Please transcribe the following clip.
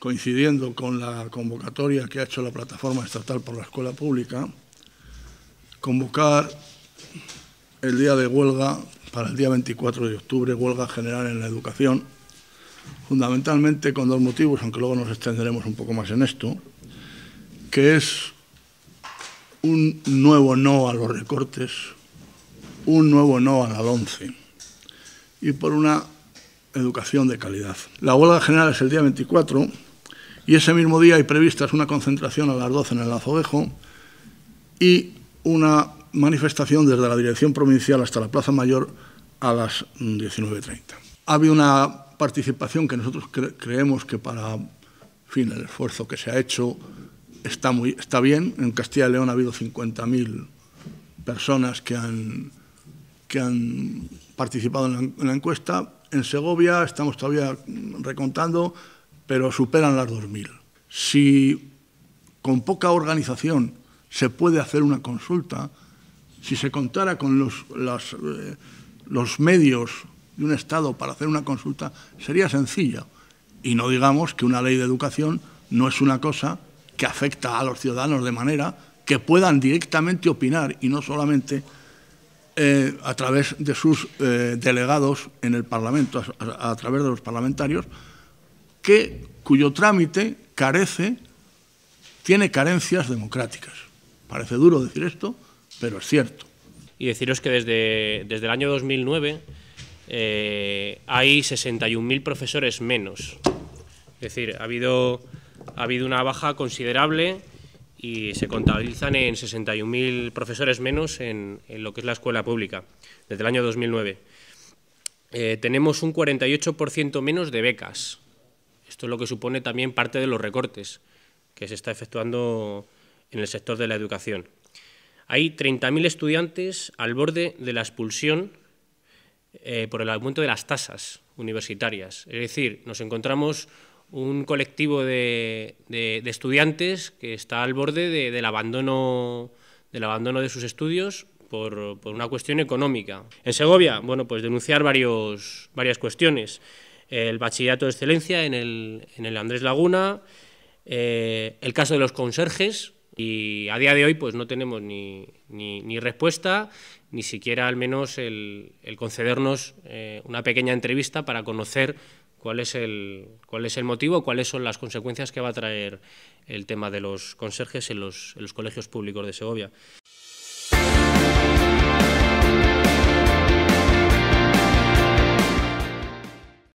coincidiendo con la convocatoria que ha hecho la Plataforma Estatal por la Escuela Pública, convocar el día de huelga para el día 24 de octubre, huelga general en la educación, fundamentalmente con dos motivos, aunque luego nos extenderemos un poco más en esto, que es un nuevo no a los recortes, un nuevo no a la 11 y por una educación de calidad. La huelga general es el día 24 y ese mismo día hay previstas una concentración a las 12 en el Azoguejo y una manifestación desde la Dirección Provincial hasta la Plaza Mayor a las 19.30. habido una participación que nosotros creemos que para fin, el esfuerzo que se ha hecho está, muy, está bien. En Castilla y León ha habido 50.000 personas que han, que han participado en la encuesta. En Segovia estamos todavía recontando, pero superan las 2.000. Si con poca organización se puede hacer una consulta, si se contara con los, eh, los medios de un Estado para hacer una consulta, sería sencilla. Y no digamos que una ley de educación no es una cosa que afecta a los ciudadanos de manera que puedan directamente opinar y no solamente eh, a través de sus eh, delegados en el Parlamento, a través de los parlamentarios, que, cuyo trámite carece, tiene carencias democráticas. Parece duro decir esto, pero es cierto. Y deciros que desde, desde el año 2009 eh, hay 61.000 profesores menos. Es decir, ha habido, ha habido una baja considerable y se contabilizan en 61.000 profesores menos en, lo que es la escuela pública desde el año 2009. Eh, tenemos un 48% menos de becas. Esto es lo que supone también parte de los recortes que se está efectuando en el sector de la educación. Hay 30.000 estudiantes al borde de la expulsión eh, por el aumento de las tasas universitarias. Es decir, nos encontramos un colectivo de, estudiantes que está al borde del, abandono, del abandono de sus estudios por, una cuestión económica. En Segovia, bueno, pues denunciar varias cuestiones el bachillerato de excelencia en el, en el Andrés Laguna, eh, el caso de los conserjes, y a día de hoy pues no tenemos ni, ni, respuesta, ni siquiera al menos el, concedernos eh, una pequeña entrevista para conocer cuál es, el, cuál es el motivo, cuáles son las consecuencias que va a traer el tema de los conserjes en los colegios públicos de Segovia.